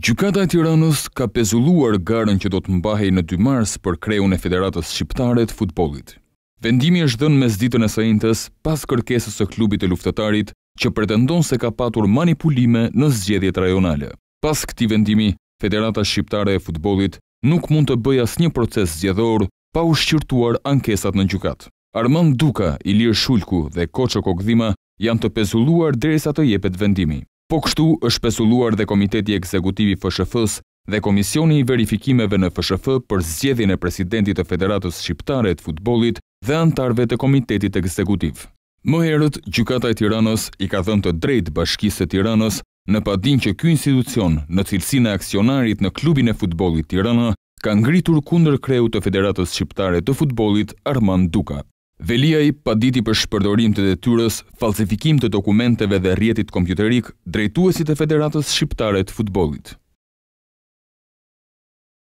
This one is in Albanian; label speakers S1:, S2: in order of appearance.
S1: Gjukata e Tiranës ka pezulluar garen që do të mbahej në 2 mars për kreun e Federatës Shqiptare të futbolit. Vendimi është dhënë me zditën e sajntës pas kërkesës e klubit e luftetarit që pretendon se ka patur manipulime në zgjedhjet rajonale. Pas këti vendimi, Federata Shqiptare e Futbolit nuk mund të bëja një proces zgjedhor pa u shqirtuar ankesat në gjukat. Armand Duka, Ilir Shulku dhe Koqo Kogdhima janë të pezulluar dresat të jepet vendimi. Po kështu është pesulluar dhe Komiteti Ekzekutivi FSHF-s dhe Komisioni i Verifikimeve në FSHF për zgjedhin e Presidentit të Federatës Shqiptare të Futbolit dhe antarve të Komitetit Ekzekutiv. Më herët, Gjukata e Tiranës i ka dhënë të drejt bashkisë të Tiranës në padin që kjo institucion në cilsin e aksionarit në klubin e futbolit Tirana ka ngritur kundër kreu të Federatës Shqiptare të Futbolit Arman Duka. Veliaj paditi për shpërdorim të detyrës, falsifikim të dokumenteve dhe rjetit kompjuterik, drejtuesit e Federatës Shqiptare të Futbolit.